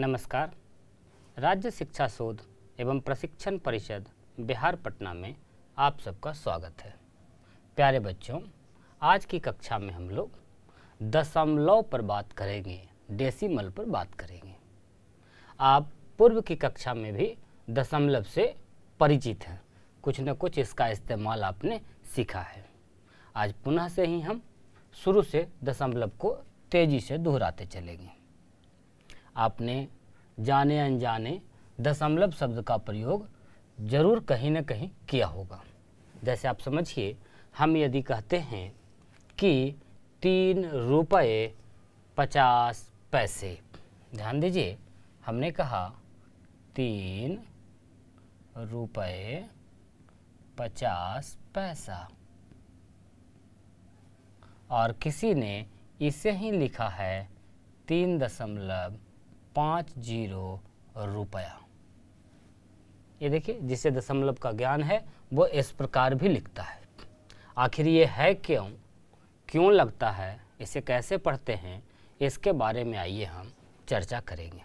नमस्कार राज्य शिक्षा शोध एवं प्रशिक्षण परिषद बिहार पटना में आप सबका स्वागत है प्यारे बच्चों आज की कक्षा में हम लोग दशमलव पर बात करेंगे डेसिमल पर बात करेंगे आप पूर्व की कक्षा में भी दशमलव से परिचित हैं कुछ न कुछ इसका इस्तेमाल आपने सीखा है आज पुनः से ही हम शुरू से दशमलव को तेज़ी से दोहराते चलेंगे आपने जाने अनजाने दशमलव शब्द का प्रयोग ज़रूर कहीं ना कहीं किया होगा जैसे आप समझिए हम यदि कहते हैं कि तीन रुपये पचास पैसे ध्यान दीजिए हमने कहा तीन रुपये पचास पैसा और किसी ने इसे ही लिखा है तीन दशमलव पाँच जीरो रुपया ये देखिए जिसे दशमलव का ज्ञान है वो इस प्रकार भी लिखता है आखिर ये है क्यों क्यों लगता है इसे कैसे पढ़ते हैं इसके बारे में आइए हम चर्चा करेंगे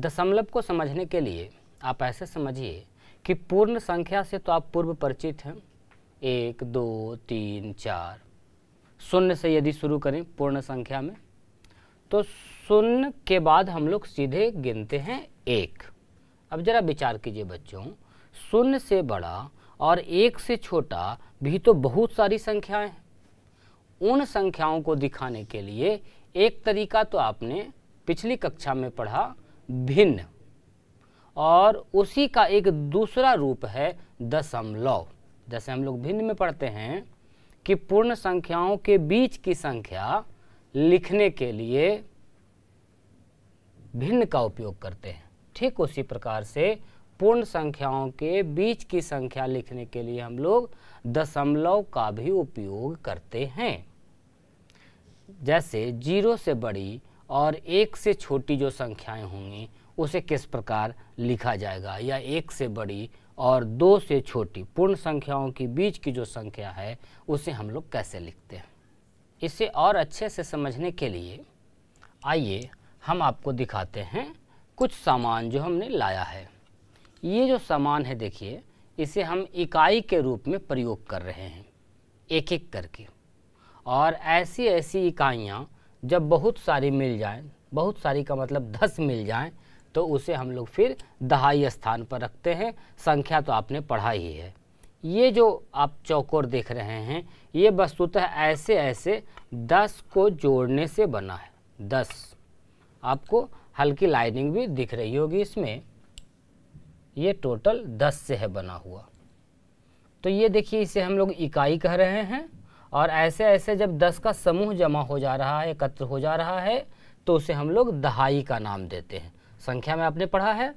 दशमलव को समझने के लिए आप ऐसे समझिए कि पूर्ण संख्या से तो आप पूर्व परिचित हैं एक दो तीन चार शून्य से यदि शुरू करें पूर्ण संख्या में तो शून्य के बाद हम लोग सीधे गिनते हैं एक अब ज़रा विचार कीजिए बच्चों शून्य से बड़ा और एक से छोटा भी तो बहुत सारी संख्याएं हैं उन संख्याओं को दिखाने के लिए एक तरीका तो आपने पिछली कक्षा में पढ़ा भिन्न और उसी का एक दूसरा रूप है दशमलव जैसे हम लोग भिन्न में पढ़ते हैं कि पूर्ण संख्याओं के बीच की संख्या लिखने के लिए भिन्न का उपयोग करते हैं ठीक उसी प्रकार से पूर्ण संख्याओं के बीच की संख्या लिखने के लिए हम लोग दशमलव का भी उपयोग करते हैं जैसे जीरो से बड़ी और एक से छोटी जो संख्याएं होंगी उसे किस प्रकार लिखा जाएगा या एक से बड़ी और दो से छोटी पूर्ण संख्याओं के बीच की जो संख्या है उसे हम लोग कैसे लिखते हैं इसे और अच्छे से समझने के लिए आइए हम आपको दिखाते हैं कुछ सामान जो हमने लाया है ये जो सामान है देखिए इसे हम इकाई के रूप में प्रयोग कर रहे हैं एक एक करके और ऐसी ऐसी इकाइयाँ जब बहुत सारी मिल जाएं बहुत सारी का मतलब दस मिल जाएं तो उसे हम लोग फिर दहाई स्थान पर रखते हैं संख्या तो आपने पढ़ा ही है ये जो आप चौकोर देख रहे हैं ये वस्तुतः ऐसे ऐसे दस को जोड़ने से बना है दस आपको हल्की लाइनिंग भी दिख रही होगी इसमें ये टोटल दस से है बना हुआ तो ये देखिए इसे हम लोग इकाई कह रहे हैं और ऐसे ऐसे जब दस का समूह जमा हो जा रहा है एकत्र हो जा रहा है तो उसे हम लोग दहाई का नाम देते हैं संख्या में आपने पढ़ा है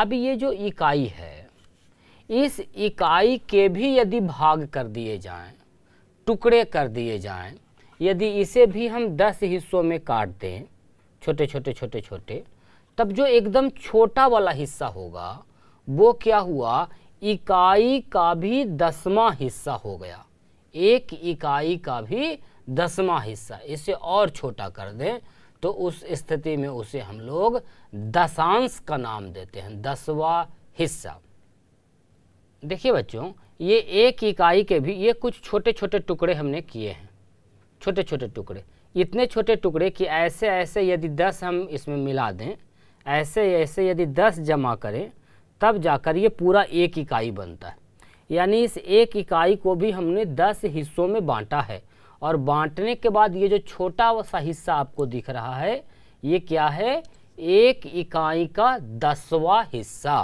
अब ये जो इकाई है इस इकाई के भी यदि भाग कर दिए जाएं टुकड़े कर दिए जाएं यदि इसे भी हम दस हिस्सों में काट दें छोटे छोटे छोटे छोटे तब जो एकदम छोटा वाला हिस्सा होगा वो क्या हुआ इकाई का भी दसवा हिस्सा हो गया एक इकाई का भी दसवा हिस्सा इसे और छोटा कर दें तो उस स्थिति में उसे हम लोग दशांश का नाम देते हैं दसवा हिस्सा देखिए बच्चों ये एक इकाई के भी ये कुछ छोटे छोटे टुकड़े हमने किए हैं छोटे छोटे टुकड़े इतने छोटे टुकड़े कि ऐसे ऐसे यदि दस हम इसमें मिला दें ऐसे ऐसे यदि दस जमा करें तब जाकर ये पूरा एक इकाई बनता है यानी इस एक इकाई को भी हमने दस हिस्सों में बांटा है और बांटने के बाद ये जो छोटा सा हिस्सा आपको दिख रहा है ये क्या है एक इकाई का दसवा हिस्सा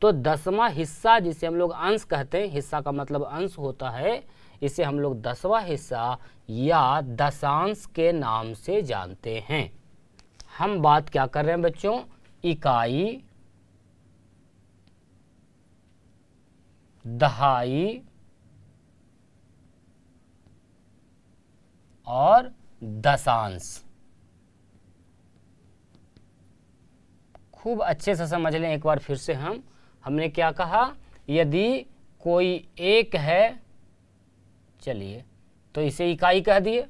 तो दसवा हिस्सा जिसे हम लोग अंश कहते हैं हिस्सा का मतलब अंश होता है इसे हम लोग दसवा हिस्सा या दशांश के नाम से जानते हैं हम बात क्या कर रहे हैं बच्चों इकाई दहाई और दशांश खूब अच्छे से समझ लें एक बार फिर से हम हमने क्या कहा यदि कोई एक है चलिए तो इसे इकाई कह दिए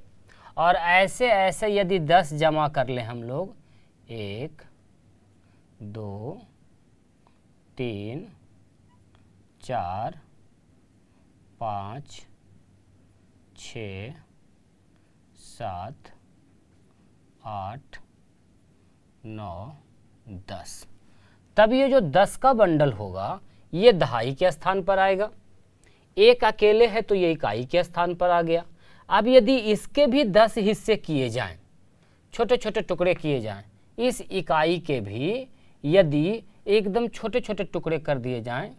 और ऐसे ऐसे यदि दस जमा कर लें हम लोग एक दो तीन चार पाँच छ सात आठ नौ दस तब ये जो दस का बंडल होगा ये दहाई के स्थान पर आएगा एक अकेले है तो ये इकाई के स्थान पर आ गया अब यदि इसके भी दस हिस्से किए जाएं छोटे छोटे टुकड़े किए जाएं इस इकाई के भी यदि एकदम छोटे छोटे टुकड़े कर दिए जाएं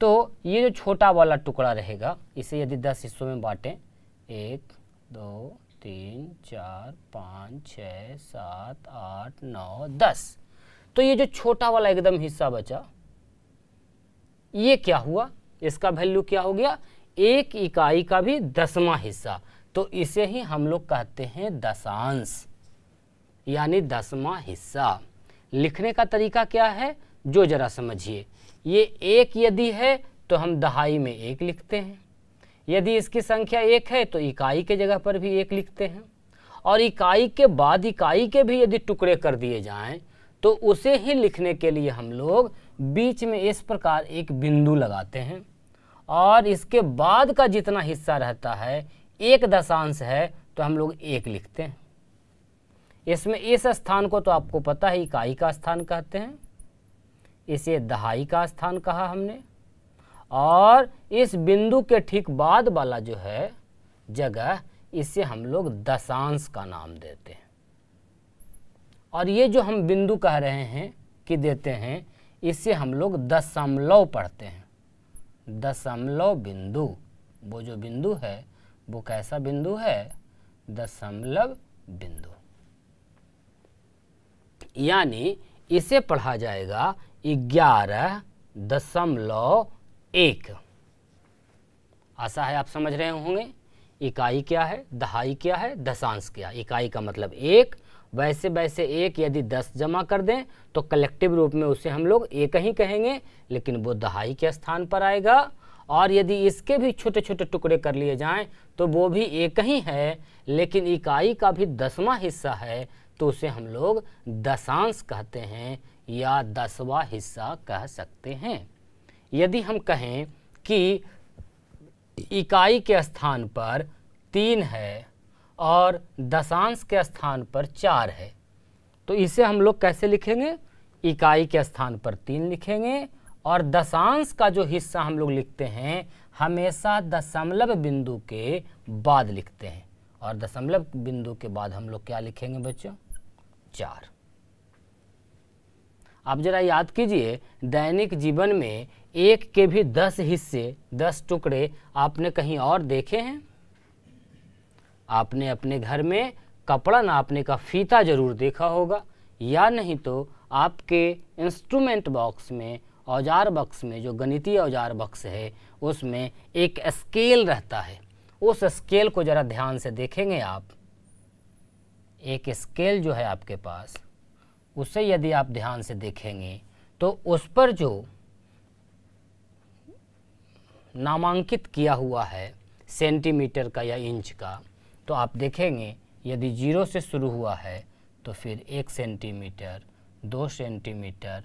तो ये जो छोटा वाला टुकड़ा रहेगा इसे यदि दस हिस्सों में बांटें एक दो तीन चार पाँच छ सात आठ नौ दस तो ये जो छोटा वाला एकदम हिस्सा बचा ये क्या हुआ इसका वैल्यू क्या हो गया एक इकाई का भी दसवा हिस्सा तो इसे ही हम लोग कहते हैं दशांश यानी दसवा हिस्सा लिखने का तरीका क्या है जो जरा समझिए ये एक यदि है तो हम दहाई में एक लिखते हैं यदि इसकी संख्या एक है तो इकाई के जगह पर भी एक लिखते हैं और इकाई के बाद इकाई के भी यदि टुकड़े कर दिए जाएं तो उसे ही लिखने के लिए हम लोग बीच में इस प्रकार एक बिंदु लगाते हैं और इसके बाद का जितना हिस्सा रहता है एक दशांश है तो हम लोग एक लिखते हैं इसमें इस स्थान को तो आपको पता है इकाई का स्थान कहते हैं इसे दहाई का स्थान कहा हमने और इस बिंदु के ठीक बाद वाला जो है जगह इसे हम लोग दशांश का नाम देते हैं और ये जो हम बिंदु कह रहे हैं कि देते हैं इसे हम लोग दशमलव पढ़ते हैं दशमलव बिंदु वो जो बिंदु है वो कैसा बिंदु है दशमलव बिंदु यानी इसे पढ़ा जाएगा ग्यारह दशमलव एक आशा है आप समझ रहे होंगे इकाई क्या है दहाई क्या है दशांश क्या इकाई का मतलब एक वैसे वैसे एक यदि दस जमा कर दें तो कलेक्टिव रूप में उसे हम लोग एक ही कहेंगे लेकिन वो दहाई के स्थान पर आएगा और यदि इसके भी छोटे छोटे टुकड़े कर लिए जाएं तो वो भी एक ही है लेकिन इकाई का भी दसवां हिस्सा है तो उसे हम लोग दशांश कहते हैं या दसवा हिस्सा कह सकते हैं यदि हम कहें कि इकाई के स्थान पर तीन है और दशांश के स्थान पर चार है तो इसे हम लोग कैसे लिखेंगे इकाई के स्थान पर तीन लिखेंगे और दशांश का जो हिस्सा हम लोग लिखते हैं हमेशा दशमलव बिंदु के बाद लिखते हैं और दशमलव बिंदु के बाद हम लोग क्या लिखेंगे बच्चों चार आप जरा याद कीजिए दैनिक जीवन में एक के भी दस हिस्से दस टुकड़े आपने कहीं और देखे हैं आपने अपने घर में कपड़ा नापने का फीता ज़रूर देखा होगा या नहीं तो आपके इंस्ट्रूमेंट बॉक्स में औजार बक्स में जो गणितीय औजार बक्स है उसमें एक स्केल रहता है उस स्केल को ज़रा ध्यान से देखेंगे आप एक स्केल जो है आपके पास उसे यदि आप ध्यान से देखेंगे तो उस पर जो नामांकित किया हुआ है सेंटीमीटर का या इंच का तो आप देखेंगे यदि जीरो से शुरू हुआ है तो फिर एक सेंटीमीटर दो सेंटीमीटर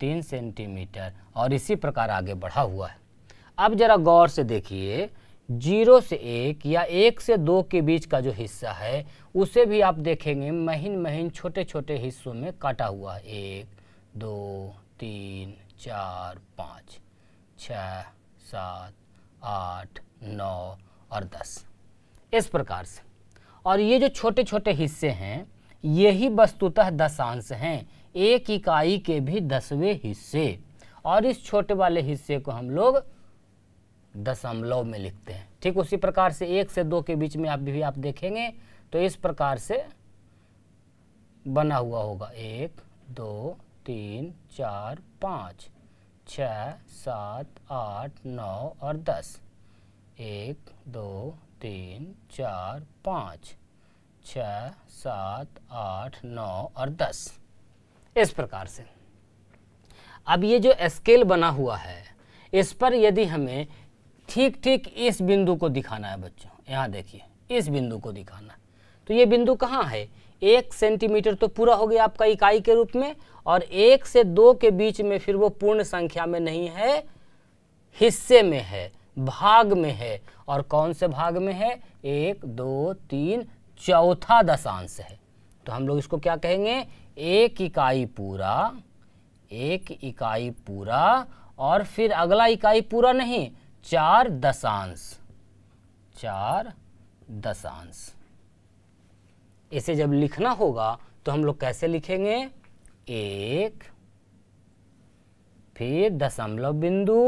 तीन सेंटीमीटर और इसी प्रकार आगे बढ़ा हुआ है अब ज़रा गौर से देखिए जीरो से एक या एक से दो के बीच का जो हिस्सा है उसे भी आप देखेंगे महीन महीन छोटे छोटे हिस्सों में काटा हुआ है एक दो तीन चार पाँच छ सात आठ नौ और दस इस प्रकार से और ये जो छोटे छोटे हिस्से हैं यही वस्तुतः दशांश हैं एक इकाई के भी दसवें हिस्से और इस छोटे वाले हिस्से को हम लोग दशमलव में लिखते हैं ठीक उसी प्रकार से एक से दो के बीच में आप भी आप देखेंगे तो इस प्रकार से बना हुआ होगा एक दो तीन चार पाँच छ सात आठ नौ और दस एक दो तीन चार पाँच छ सात आठ नौ और दस इस प्रकार से अब ये जो स्केल बना हुआ है इस पर यदि हमें ठीक ठीक इस बिंदु को दिखाना है बच्चों यहाँ देखिए इस बिंदु को दिखाना है तो ये बिंदु कहाँ है एक सेंटीमीटर तो पूरा हो गया आपका इकाई के रूप में और एक से दो के बीच में फिर वो पूर्ण संख्या में नहीं है हिस्से में है भाग में है और कौन से भाग में है एक दो तीन चौथा दशांश है तो हम लोग इसको क्या कहेंगे एक इकाई पूरा एक इकाई पूरा और फिर अगला इकाई पूरा नहीं चार दशांश चार दशांश इसे जब लिखना होगा तो हम लोग कैसे लिखेंगे एक फिर दशमलव बिंदु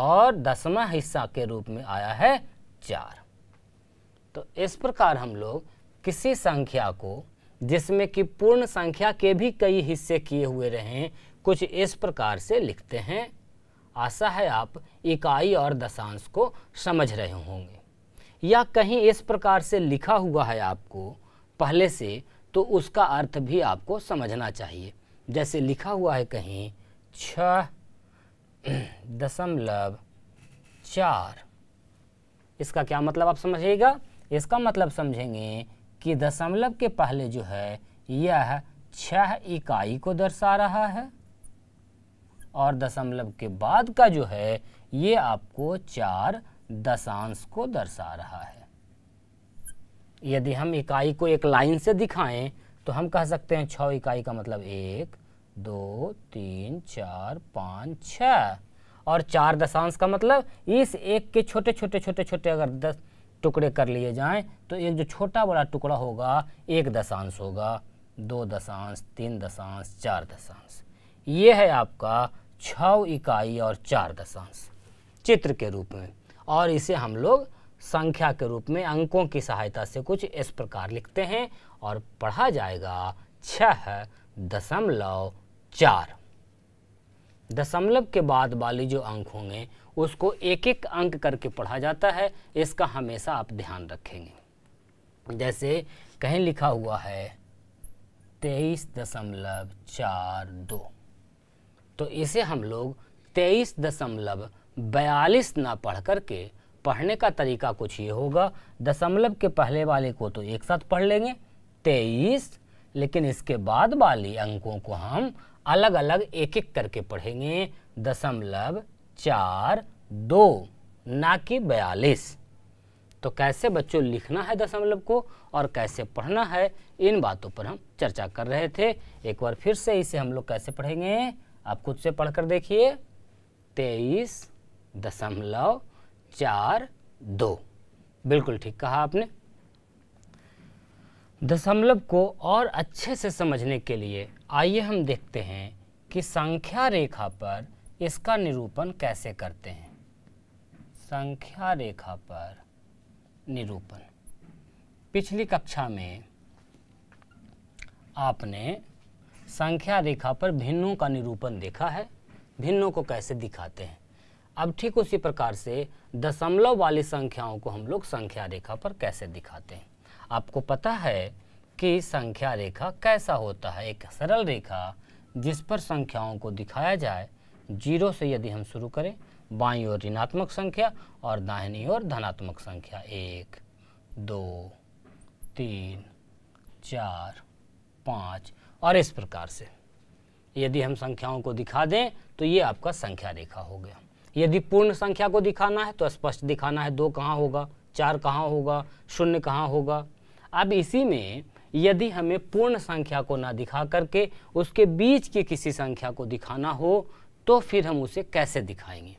और दसवा हिस्सा के रूप में आया है चार तो इस प्रकार हम लोग किसी संख्या को जिसमें कि पूर्ण संख्या के भी कई हिस्से किए हुए रहें कुछ इस प्रकार से लिखते हैं आशा है आप इकाई और दशांश को समझ रहे होंगे या कहीं इस प्रकार से लिखा हुआ है आपको पहले से तो उसका अर्थ भी आपको समझना चाहिए जैसे लिखा हुआ है कहीं छः दशमलव चार इसका क्या मतलब आप समझिएगा इसका मतलब समझेंगे कि दशमलव के पहले जो है यह छह इकाई को दर्शा रहा है और दशमलव के बाद का जो है ये आपको चार दशांश को दर्शा रहा है यदि हम इकाई को एक लाइन से दिखाएं तो हम कह सकते हैं छ इकाई का मतलब एक दो तीन चार पाँच छ और चार दशांश का मतलब इस एक के छोटे छोटे छोटे छोटे अगर दस टुकड़े कर लिए जाएं तो एक जो छोटा बड़ा टुकड़ा होगा एक दशांश होगा दो दशांश तीन दशांश चार दशांश ये है आपका छ इकाई और चार दशांश चित्र के रूप में और इसे हम लोग संख्या के रूप में अंकों की सहायता से कुछ इस प्रकार लिखते हैं और पढ़ा जाएगा छः दशमलव चार दशमलव के बाद वाले जो अंक होंगे उसको एक एक अंक करके पढ़ा जाता है इसका हमेशा आप ध्यान रखेंगे जैसे कहीं लिखा हुआ है तेईस दशमलव चार दो तो इसे हम लोग तेईस दशमलव बयालीस ना पढ़ करके पढ़ने का तरीका कुछ ये होगा दशमलव के पहले वाले को तो एक साथ पढ़ लेंगे तेईस लेकिन इसके बाद वाले अंकों को हम अलग अलग एक एक करके पढ़ेंगे दशमलव चार दो ना कि बयालीस तो कैसे बच्चों लिखना है दशमलव को और कैसे पढ़ना है इन बातों पर हम चर्चा कर रहे थे एक बार फिर से इसे हम लोग कैसे पढ़ेंगे आप खुद से पढ़कर देखिए तेईस दशमलव चार दो बिल्कुल ठीक कहा आपने दशमलव को और अच्छे से समझने के लिए आइए हम देखते हैं कि संख्या रेखा पर इसका निरूपण कैसे करते हैं संख्या रेखा पर निरूपण पिछली कक्षा में आपने संख्या रेखा पर भिन्नों का निरूपण देखा है भिन्नों को कैसे दिखाते हैं अब ठीक उसी प्रकार से दशमलव वाली संख्याओं को हम लोग संख्या रेखा पर कैसे दिखाते हैं आपको पता है कि संख्या रेखा कैसा होता है एक सरल रेखा जिस पर संख्याओं को दिखाया जाए जीरो से यदि हम शुरू करें बाई ओर ऋणात्मक संख्या और दाहिनी ओर धनात्मक संख्या एक दो तीन चार पाँच और इस प्रकार से यदि हम संख्याओं को दिखा दें तो ये आपका संख्या रेखा हो गया यदि पूर्ण संख्या को दिखाना है तो स्पष्ट दिखाना है दो कहाँ होगा चार कहाँ होगा शून्य कहाँ होगा अब इसी में यदि हमें पूर्ण संख्या को ना दिखा करके उसके बीच की किसी संख्या को दिखाना हो तो फिर हम उसे कैसे दिखाएंगे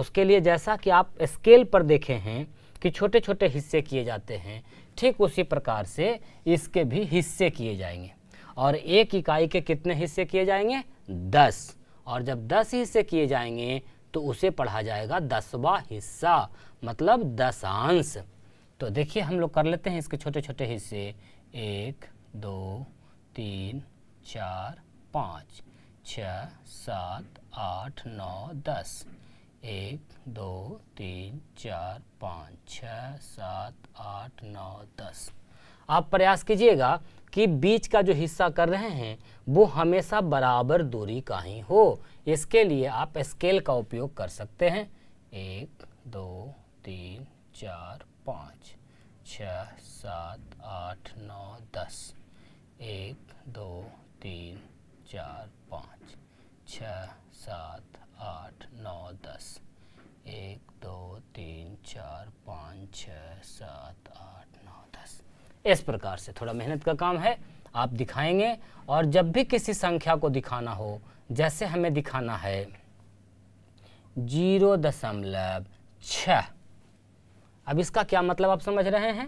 उसके लिए जैसा कि आप स्केल पर देखे हैं कि छोटे छोटे हिस्से किए जाते हैं ठीक उसी प्रकार से इसके भी हिस्से किए जाएंगे और एक इकाई के कितने हिस्से किए जाएंगे दस और जब दस हिस्से किए जाएंगे तो उसे पढ़ा जाएगा दसवा हिस्सा मतलब दशांश तो देखिए हम लोग कर लेते हैं इसके छोटे छोटे हिस्से एक दो तीन चार पाँच छ सात आठ नौ दस एक दो तीन चार पाँच छ सात आठ नौ दस आप प्रयास कीजिएगा कि बीच का जो हिस्सा कर रहे हैं वो हमेशा बराबर दूरी का ही हो इसके लिए आप स्केल का उपयोग कर सकते हैं एक दो तीन चार पाँच छः सात आठ नौ दस एक दो तीन चार पाँच छः सात आठ नौ दस एक दो तीन चार पाँच छः सात आठ नौ दस इस प्रकार से थोड़ा मेहनत का काम है आप दिखाएंगे और जब भी किसी संख्या को दिखाना हो जैसे हमें दिखाना है जीरो दशमलव छः अब इसका क्या मतलब आप समझ रहे हैं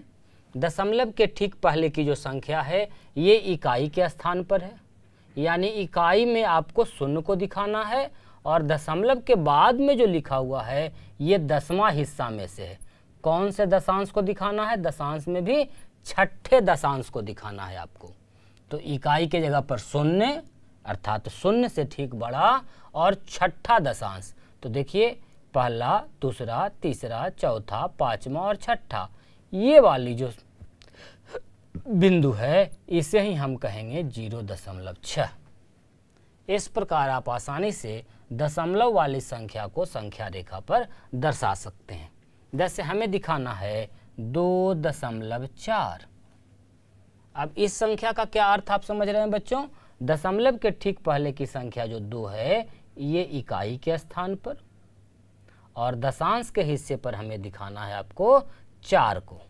दशमलव के ठीक पहले की जो संख्या है ये इकाई के स्थान पर है यानी इकाई में आपको शून्य को दिखाना है और दशमलव के बाद में जो लिखा हुआ है ये दसवा हिस्सा में से है कौन से दशांश को दिखाना है दशांश में भी छठे दशांश को दिखाना है आपको तो इकाई के जगह पर शून्य अर्थात शून्य से ठीक बड़ा और छठा दशांश तो देखिए पहला दूसरा तीसरा चौथा पाँचवा और छठा ये वाली जो बिंदु है इसे ही हम कहेंगे जीरो दशमलव छः इस प्रकार आप आसानी से दशमलव वाली संख्या को संख्या रेखा पर दर्शा सकते हैं जैसे हमें दिखाना है दो दशमलव चार अब इस संख्या का क्या अर्थ आप समझ रहे हैं बच्चों दशमलव के ठीक पहले की संख्या जो दो है ये इकाई के स्थान पर और दशांश के हिस्से पर हमें दिखाना है आपको चार को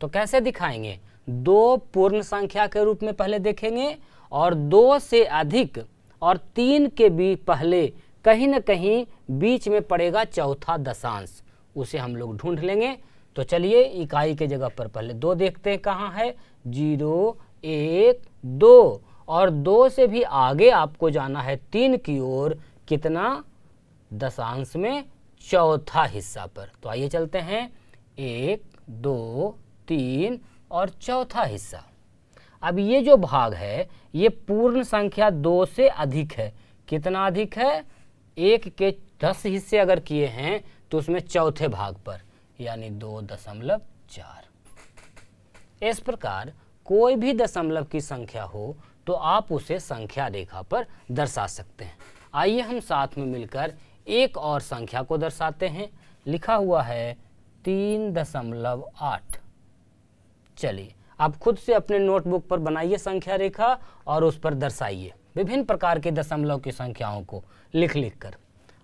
तो कैसे दिखाएंगे दो पूर्ण संख्या के रूप में पहले देखेंगे और दो से अधिक और तीन के बीच पहले कहीं ना कहीं बीच में पड़ेगा चौथा दशांश उसे हम लोग ढूंढ लेंगे तो चलिए इकाई के जगह पर पहले दो देखते हैं कहाँ है जीरो एक दो और दो से भी आगे आपको जाना है तीन की ओर कितना दशांश में चौथा हिस्सा पर तो आइए चलते हैं एक दो तीन और चौथा हिस्सा अब ये जो भाग है ये पूर्ण संख्या दो से अधिक है कितना अधिक है एक के दस हिस्से अगर किए हैं तो उसमें चौथे भाग पर यानी दो दशमलव चार इस प्रकार कोई भी दशमलव की संख्या हो तो आप उसे संख्या रेखा पर दर्शा सकते हैं आइए हम साथ में मिलकर एक और संख्या को दर्शाते हैं लिखा हुआ है तीन दशमलव आठ चलिए आप खुद से अपने नोटबुक पर बनाइए संख्या रेखा और उस पर दर्शाइए विभिन्न प्रकार के दशमलव की संख्याओं को लिख लिख कर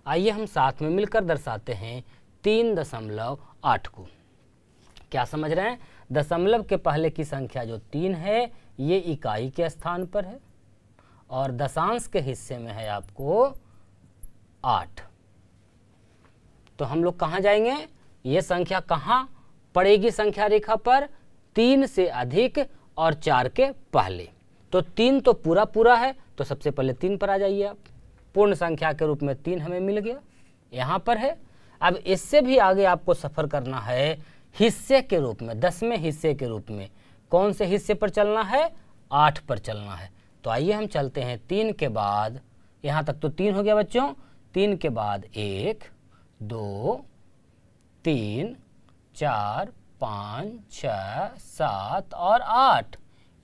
आइए हम साथ में मिलकर दर्शाते हैं तीन दशमलव आठ को क्या समझ रहे हैं दशमलव के पहले की संख्या जो तीन है ये इकाई के स्थान पर है और दशांश के हिस्से में है आपको आठ तो हम लोग कहाँ जाएंगे ये संख्या कहाँ पड़ेगी संख्या रेखा पर तीन से अधिक और चार के पहले तो तीन तो पूरा पूरा है तो सबसे पहले तीन पर आ जाइए आप पूर्ण संख्या के रूप में तीन हमें मिल गया यहाँ पर है अब इससे भी आगे आपको सफ़र करना है हिस्से के रूप में दसवें हिस्से के रूप में कौन से हिस्से पर चलना है आठ पर चलना है तो आइए हम चलते हैं तीन के बाद यहाँ तक तो तीन हो गया बच्चों तीन के बाद एक दो तीन चार पाँच छ सात और आठ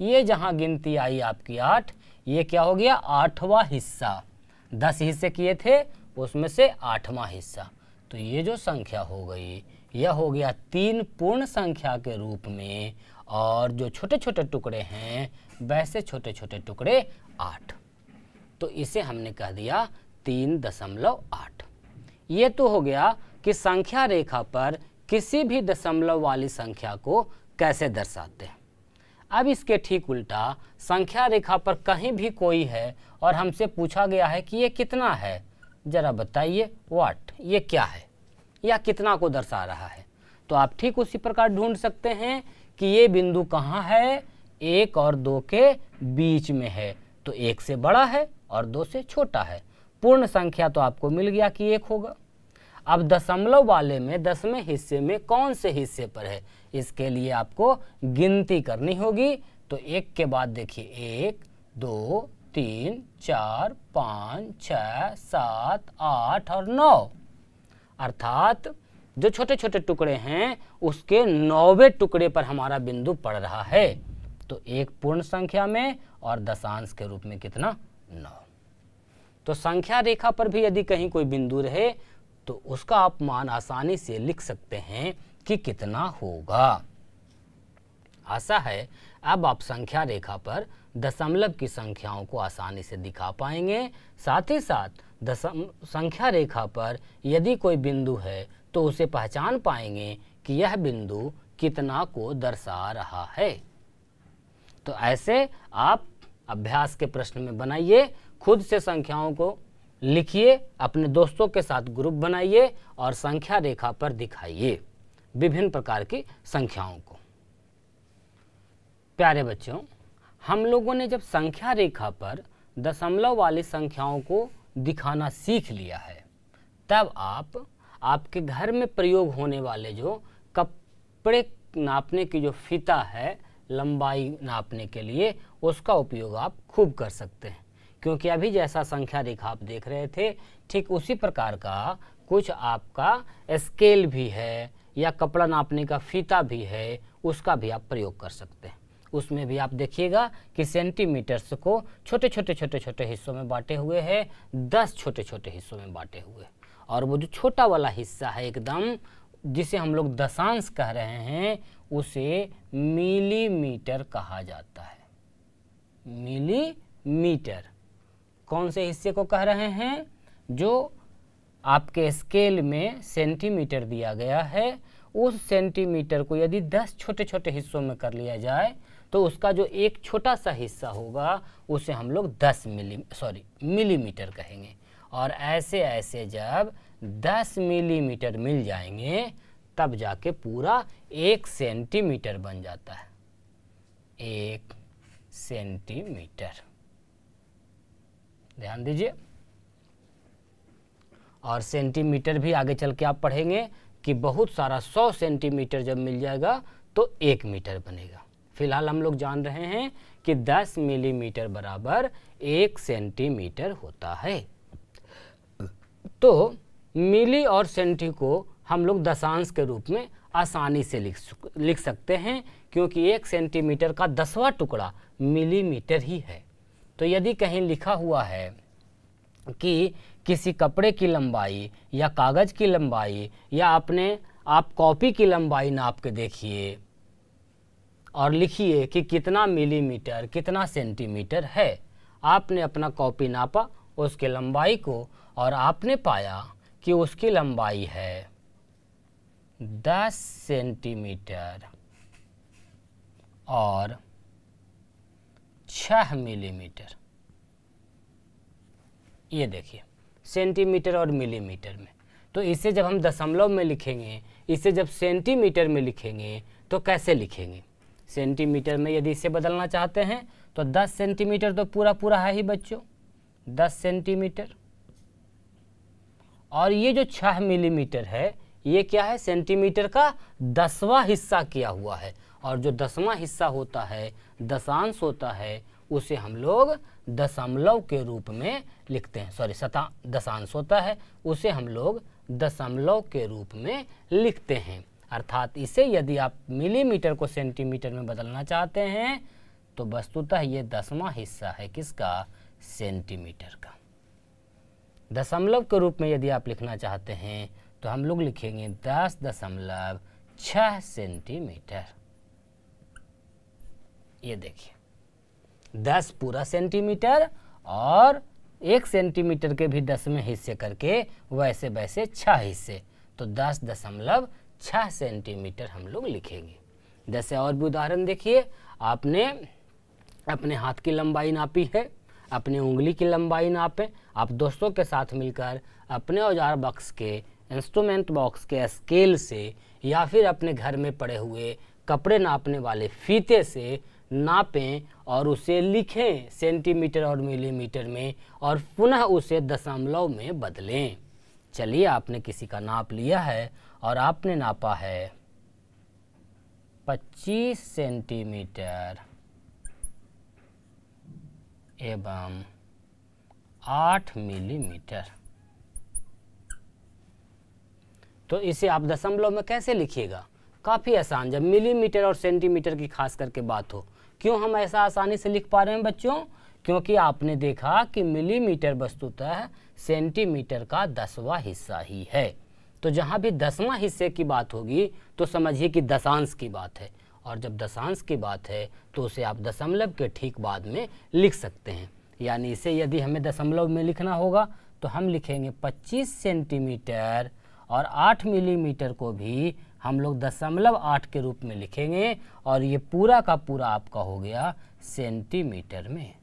ये जहाँ गिनती आई आपकी आठ ये क्या हो गया आठवा हिस्सा दस हिस्से किए थे उसमें से आठवां हिस्सा तो ये जो संख्या हो गई यह हो गया तीन पूर्ण संख्या के रूप में और जो छोटे छोटे टुकड़े हैं वैसे छोटे छोटे टुकड़े आठ तो इसे हमने कह दिया तीन दशमलव आठ ये तो हो गया कि संख्या रेखा पर किसी भी दशमलव वाली संख्या को कैसे दर्शाते हैं अब इसके ठीक उल्टा संख्या रेखा पर कहीं भी कोई है और हमसे पूछा गया है कि ये कितना है ज़रा बताइए वाट ये क्या है या कितना को दर्शा रहा है तो आप ठीक उसी प्रकार ढूंढ सकते हैं कि ये बिंदु कहाँ है एक और दो के बीच में है तो एक से बड़ा है और दो से छोटा है पूर्ण संख्या तो आपको मिल गया कि एक होगा अब दशमलव वाले में दसवें हिस्से में कौन से हिस्से पर है इसके लिए आपको गिनती करनी होगी तो एक के बाद देखिए एक दो तीन चार पाँच छ सात आठ और नौ अर्थात जो छोटे छोटे टुकड़े हैं उसके नौवे टुकड़े पर हमारा बिंदु पड़ रहा है तो एक पूर्ण संख्या में और दशांश के रूप में कितना नौ तो संख्या रेखा पर भी यदि कहीं कोई बिंदु रहे तो उसका आप मान आसानी से लिख सकते हैं कि कितना होगा आशा है अब आप संख्या रेखा पर दशमलव की संख्याओं को आसानी से दिखा पाएंगे साथ ही साथ दशम संख्या रेखा पर यदि कोई बिंदु है तो उसे पहचान पाएंगे कि यह बिंदु कितना को दर्शा रहा है तो ऐसे आप अभ्यास के प्रश्न में बनाइए खुद से संख्याओं को लिखिए अपने दोस्तों के साथ ग्रुप बनाइए और संख्या रेखा पर दिखाइए विभिन्न प्रकार की संख्याओं को प्यारे बच्चों हम लोगों ने जब संख्या रेखा पर दशमलव वाली संख्याओं को दिखाना सीख लिया है तब आप आपके घर में प्रयोग होने वाले जो कपड़े नापने की जो फीता है लंबाई नापने के लिए उसका उपयोग आप खूब कर सकते हैं क्योंकि अभी जैसा संख्या रेखा आप देख रहे थे ठीक उसी प्रकार का कुछ आपका स्केल भी है या कपड़ा नापने का फीता भी है उसका भी आप प्रयोग कर सकते हैं उसमें भी आप देखिएगा कि सेंटीमीटर्स को छोटे छोटे छोटे छोटे हिस्सों में बांटे हुए हैं दस छोटे छोटे हिस्सों में बांटे हुए और वो जो छोटा वाला हिस्सा है एकदम जिसे हम लोग दशांश कह रहे हैं उसे मिलीमीटर कहा जाता है मिलीमीटर कौन से हिस्से को कह रहे हैं जो आपके स्केल में सेंटीमीटर दिया गया है उस सेंटीमीटर को यदि 10 छोटे छोटे हिस्सों में कर लिया जाए तो उसका जो एक छोटा सा हिस्सा होगा उसे हम लोग 10 मिली सॉरी मिलीमीटर कहेंगे और ऐसे ऐसे जब 10 मिलीमीटर मिल जाएंगे तब जाके पूरा एक सेंटीमीटर बन जाता है एक सेंटीमीटर ध्यान दीजिए और सेंटीमीटर भी आगे चल के आप पढ़ेंगे कि बहुत सारा सौ सेंटीमीटर जब मिल जाएगा तो एक मीटर बनेगा फिलहाल हम लोग जान रहे हैं कि दस मिलीमीटर बराबर एक सेंटीमीटर होता है तो मिली और सेंटी को हम लोग दशांश के रूप में आसानी से लिख लिख सकते हैं क्योंकि एक सेंटीमीटर का दसवां टुकड़ा मिलीमीटर ही है तो यदि कहीं लिखा हुआ है कि किसी कपड़े की लंबाई या कागज़ की लंबाई या अपने आप कॉपी की लंबाई नाप के देखिए और लिखिए कि कितना मिलीमीटर कितना सेंटीमीटर है आपने अपना कॉपी नापा उसके लंबाई को और आपने पाया कि उसकी लंबाई है दस सेंटीमीटर और छह मिलीमीटर ये देखिए सेंटीमीटर और मिलीमीटर में तो इसे जब हम दशमलव में लिखेंगे इसे जब सेंटीमीटर में लिखेंगे तो कैसे लिखेंगे सेंटीमीटर में यदि इसे बदलना चाहते हैं तो 10 सेंटीमीटर तो पूरा पूरा है ही बच्चों 10 सेंटीमीटर और ये जो 6 मिलीमीटर है ये क्या है सेंटीमीटर का दसवां हिस्सा किया हुआ है और जो दसवां हिस्सा होता है दशांश होता है उसे हम लोग दशमलव के रूप में लिखते हैं सॉरी सता दशांश होता है उसे हम लोग दशमलव के रूप में लिखते हैं अर्थात इसे यदि आप मिलीमीटर को सेंटीमीटर में बदलना चाहते हैं तो वस्तुतः ये दसवां हिस्सा है किसका सेंटीमीटर का दशमलव के रूप में यदि आप लिखना चाहते हैं तो हम लोग लिखेंगे दस दशमलव छः सेंटीमीटर ये देखिए दस पूरा सेंटीमीटर और एक सेंटीमीटर के भी दस में हिस्से करके वैसे वैसे छः हिस्से तो दस दशमलव छः सेंटीमीटर हम लोग लिखेंगे जैसे और भी उदाहरण देखिए आपने अपने हाथ की लंबाई नापी है अपने उंगली की लंबाई नापें आप दोस्तों के साथ मिलकर अपने औजार बक्स के इंस्ट्रूमेंट बॉक्स के स्केल से या फिर अपने घर में पड़े हुए कपड़े नापने वाले फीते से नापें और उसे लिखें सेंटीमीटर और मिलीमीटर में और पुनः उसे दशमलव में बदलें चलिए आपने किसी का नाप लिया है और आपने नापा है 25 सेंटीमीटर एवं 8 मिलीमीटर तो इसे आप दशमलव में कैसे लिखिएगा काफ़ी आसान जब मिलीमीटर और सेंटीमीटर की खास करके बात हो क्यों हम ऐसा आसानी से लिख पा रहे हैं बच्चों क्योंकि आपने देखा कि मिलीमीटर वस्तुतः सेंटीमीटर का दसवा हिस्सा ही है तो जहाँ भी दसवां हिस्से की बात होगी तो समझिए कि दशांश की बात है और जब दशांश की बात है तो उसे आप दशमलव के ठीक बाद में लिख सकते हैं यानी इसे यदि हमें दशमलव में लिखना होगा तो हम लिखेंगे 25 सेंटीमीटर और आठ मिलीमीटर को भी हम लोग दशमलव आठ के रूप में लिखेंगे और ये पूरा का पूरा आपका हो गया सेंटीमीटर में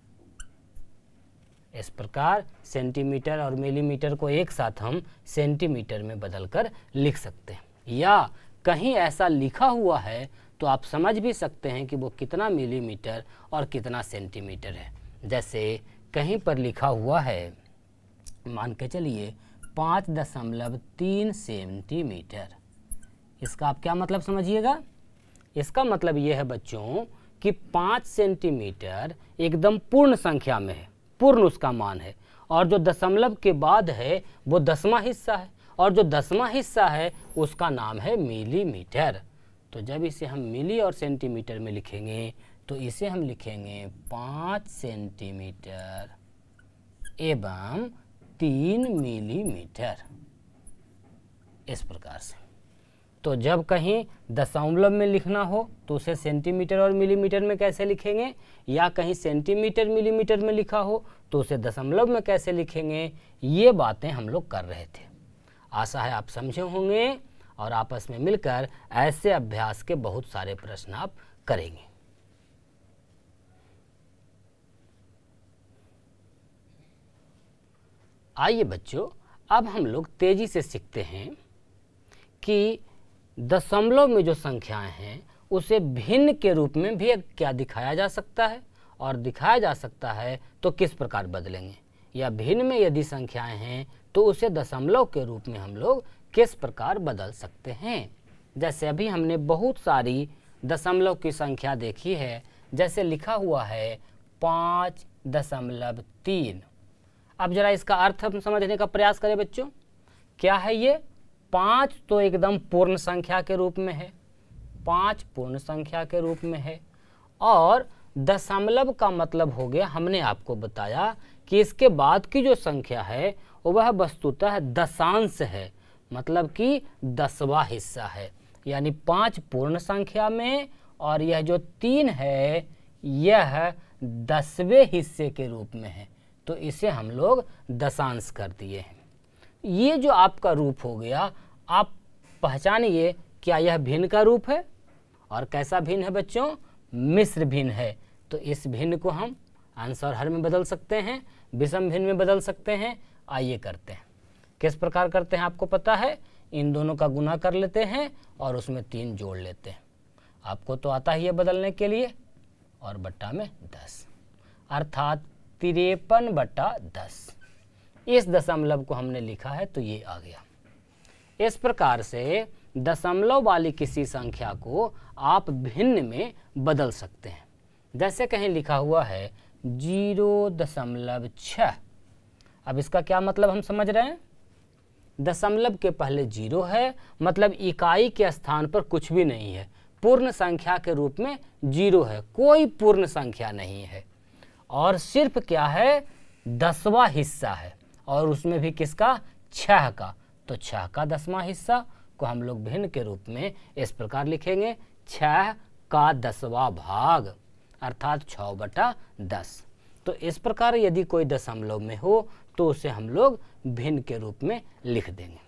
इस प्रकार सेंटीमीटर और मिलीमीटर को एक साथ हम सेंटीमीटर में बदलकर लिख सकते हैं या कहीं ऐसा लिखा हुआ है तो आप समझ भी सकते हैं कि वो कितना मिलीमीटर और कितना सेंटीमीटर है जैसे कहीं पर लिखा हुआ है मान के चलिए पाँच दशमलव तीन सेंटीमीटर इसका आप क्या मतलब समझिएगा इसका मतलब यह है बच्चों कि पाँच सेंटीमीटर एकदम पूर्ण संख्या में है पूर्ण उसका मान है और जो दशमलव के बाद है वो दसवा हिस्सा है और जो दसवा हिस्सा है उसका नाम है मिलीमीटर तो जब इसे हम मिली और सेंटीमीटर में लिखेंगे तो इसे हम लिखेंगे पाँच सेंटीमीटर एवं तीन मिलीमीटर इस प्रकार से तो जब कहीं दशमलव में लिखना हो तो उसे सेंटीमीटर और मिलीमीटर में कैसे लिखेंगे या कहीं सेंटीमीटर मिलीमीटर में लिखा हो तो उसे दशमलव में कैसे लिखेंगे ये बातें हम लोग कर रहे थे आशा है आप समझे होंगे और आपस में मिलकर ऐसे अभ्यास के बहुत सारे प्रश्न आप करेंगे आइए बच्चों अब हम लोग तेज़ी से सीखते हैं कि दशमलव में जो संख्याएं हैं उसे भिन्न के रूप में भी क्या दिखाया जा सकता है और दिखाया जा सकता है तो किस प्रकार बदलेंगे या भिन्न में यदि संख्याएं हैं तो उसे दशमलव के रूप में हम लोग किस प्रकार बदल सकते हैं जैसे अभी हमने बहुत सारी दशमलव की संख्या देखी है जैसे लिखा हुआ है पाँच दशमलव तीन अब जरा इसका अर्थ समझने का प्रयास करें बच्चों क्या है ये पाँच तो एकदम पूर्ण संख्या के रूप में है पाँच पूर्ण संख्या के रूप में है और दशमलव का मतलब हो गया हमने आपको बताया कि इसके बाद की जो संख्या है वह वस्तुतः दशांश है मतलब कि दसवा हिस्सा है यानी पाँच पूर्ण संख्या में और यह जो तीन है यह दसवें हिस्से के रूप में है तो इसे हम लोग दशांश कर दिए हैं ये जो आपका रूप हो गया आप पहचानिए क्या यह भिन्न का रूप है और कैसा भिन्न है बच्चों मिश्र भिन्न है तो इस भिन्न को हम आंसर हर में बदल सकते हैं विषम भिन्न में बदल सकते हैं आइए करते हैं किस प्रकार करते हैं आपको पता है इन दोनों का गुना कर लेते हैं और उसमें तीन जोड़ लेते हैं आपको तो आता ही है बदलने के लिए और बट्टा में दस अर्थात तिरपन बटा दस इस दशमलव को हमने लिखा है तो ये आ गया इस प्रकार से दशमलव वाली किसी संख्या को आप भिन्न में बदल सकते हैं जैसे कहीं लिखा हुआ है जीरो दशमलव छः अब इसका क्या मतलब हम समझ रहे हैं दशमलव के पहले जीरो है मतलब इकाई के स्थान पर कुछ भी नहीं है पूर्ण संख्या के रूप में जीरो है कोई पूर्ण संख्या नहीं है और सिर्फ क्या है दसवा हिस्सा है और उसमें भी किसका छह का तो छह का दसवां हिस्सा को हम लोग भिन्न के रूप में इस प्रकार लिखेंगे छह का दसवा भाग अर्थात छ बटा दस तो इस प्रकार यदि कोई दशमलव में हो तो उसे हम लोग भिन्न के रूप में लिख देंगे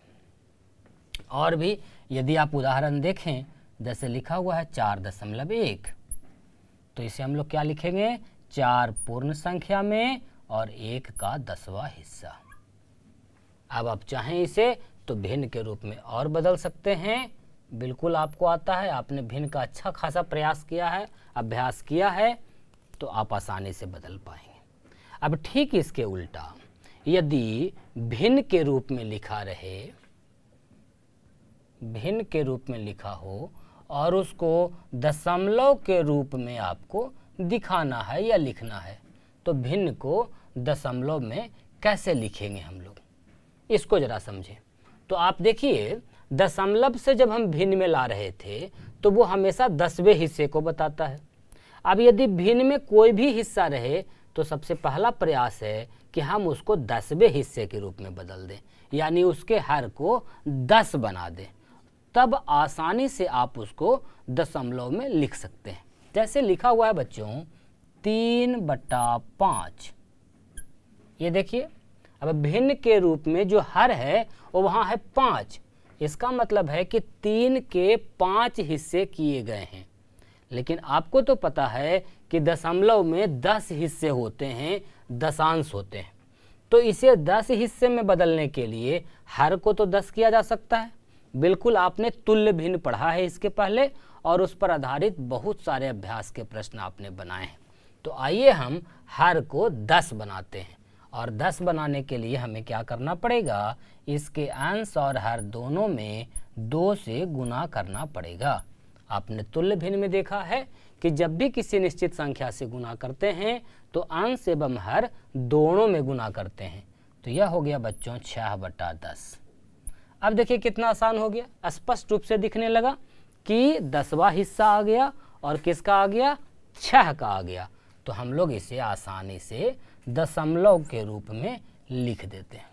और भी यदि आप उदाहरण देखें जैसे लिखा हुआ है चार दशमलव एक तो इसे हम लोग क्या लिखेंगे चार पूर्ण संख्या में और एक का दसवा हिस्सा अब आप चाहें इसे तो भिन्न के रूप में और बदल सकते हैं बिल्कुल आपको आता है आपने भिन्न का अच्छा खासा प्रयास किया है अभ्यास किया है तो आप आसानी से बदल पाएंगे अब ठीक इसके उल्टा यदि भिन्न के रूप में लिखा रहे भिन्न के रूप में लिखा हो और उसको दशमलव के रूप में आपको दिखाना है या लिखना है तो भिन्न को दशमलव में कैसे लिखेंगे हम लोग इसको ज़रा समझें तो आप देखिए दशमलव से जब हम भिन्न में ला रहे थे तो वो हमेशा दसवें हिस्से को बताता है अब यदि भिन्न में कोई भी हिस्सा रहे तो सबसे पहला प्रयास है कि हम उसको दसवें हिस्से के रूप में बदल दें यानी उसके हर को दस बना दें तब आसानी से आप उसको दशमलव में लिख सकते हैं जैसे लिखा हुआ है बच्चों तीन बटा पाँच ये देखिए अब भिन्न के रूप में जो हर है वो वहाँ है पाँच इसका मतलब है कि तीन के पाँच हिस्से किए गए हैं लेकिन आपको तो पता है कि दशमलव में दस हिस्से होते हैं दशांश होते हैं तो इसे दस हिस्से में बदलने के लिए हर को तो दस किया जा सकता है बिल्कुल आपने तुल्य भिन्न पढ़ा है इसके पहले और उस पर आधारित बहुत सारे अभ्यास के प्रश्न आपने बनाए हैं तो आइए हम हर को दस बनाते हैं और दस बनाने के लिए हमें क्या करना पड़ेगा इसके अंश और हर दोनों में दो से गुना करना पड़ेगा आपने तुल्य भिन्न में देखा है कि जब भी किसी निश्चित संख्या से गुना करते हैं तो अंश एवं हर दोनों में गुना करते हैं तो यह हो गया बच्चों छह बटा दस अब देखिए कितना आसान हो गया स्पष्ट रूप से दिखने लगा कि दसवा हिस्सा आ गया और किसका आ गया छह का आ गया तो हम लोग इसे आसानी से दशमलव के रूप में लिख देते हैं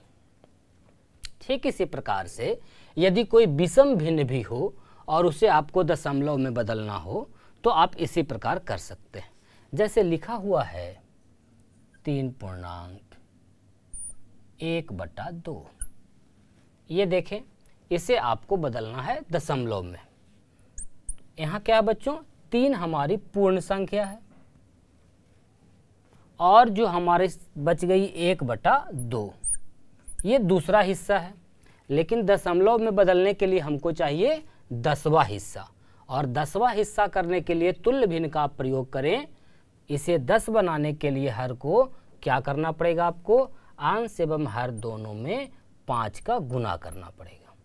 ठीक इसी प्रकार से यदि कोई विषम भिन्न भी हो और उसे आपको दशमलव में बदलना हो तो आप इसी प्रकार कर सकते हैं जैसे लिखा हुआ है तीन पूर्णांक एक बटा दो ये देखें इसे आपको बदलना है दशमलव में यहाँ क्या बच्चों तीन हमारी पूर्ण संख्या है और जो हमारे बच गई एक बटा दो ये दूसरा हिस्सा है लेकिन दशमलव में बदलने के लिए हमको चाहिए दसवा हिस्सा और दसवा हिस्सा करने के लिए तुल्य भिन्न का प्रयोग करें इसे दस बनाने के लिए हर को क्या करना पड़ेगा आपको आंश एवं हर दोनों में पाँच का गुना करना पड़ेगा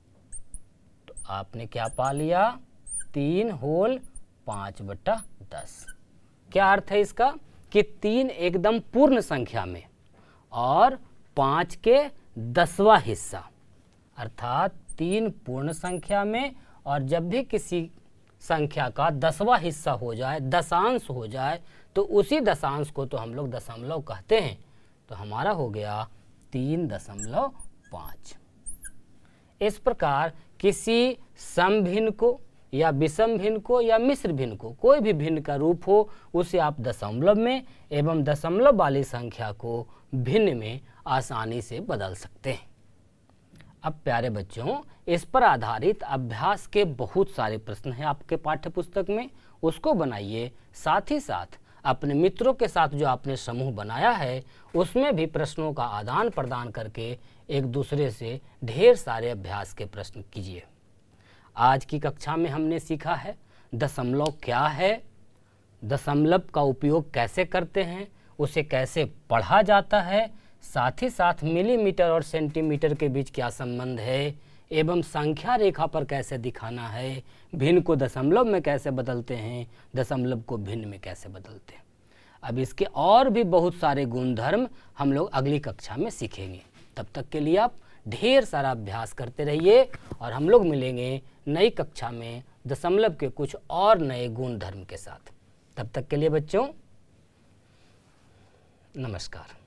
तो आपने क्या पा लिया तीन होल पाँच बटा दस क्या अर्थ है इसका कि तीन एकदम पूर्ण संख्या में और पाँच के दसवा हिस्सा अर्थात तीन पूर्ण संख्या में और जब भी किसी संख्या का दसवा हिस्सा हो जाए दशांश हो जाए तो उसी दशांश को तो हम लोग दशमलव कहते हैं तो हमारा हो गया तीन दशमलव पाँच इस प्रकार किसी समभिन्न को या विषम भिन्न को या मिश्र भिन्न को कोई भी भिन्न का रूप हो उसे आप दशमलव में एवं दशमलव वाली संख्या को भिन्न में आसानी से बदल सकते हैं अब प्यारे बच्चों इस पर आधारित अभ्यास के बहुत सारे प्रश्न हैं आपके पाठ्यपुस्तक में उसको बनाइए साथ ही साथ अपने मित्रों के साथ जो आपने समूह बनाया है उसमें भी प्रश्नों का आदान प्रदान करके एक दूसरे से ढेर सारे अभ्यास के प्रश्न कीजिए आज की कक्षा में हमने सीखा है दशमलव क्या है दशमलव का उपयोग कैसे करते हैं उसे कैसे पढ़ा जाता है साथ ही साथ मिलीमीटर और सेंटीमीटर के बीच क्या संबंध है एवं संख्या रेखा पर कैसे दिखाना है भिन्न को दशमलव में कैसे बदलते हैं दशमलव को भिन्न में कैसे बदलते हैं अब इसके और भी बहुत सारे गुणधर्म हम लोग अगली कक्षा में सीखेंगे तब तक के लिए आप ढेर सारा अभ्यास करते रहिए और हम लोग मिलेंगे नई कक्षा में दशमलव के कुछ और नए गुण धर्म के साथ तब तक के लिए बच्चों नमस्कार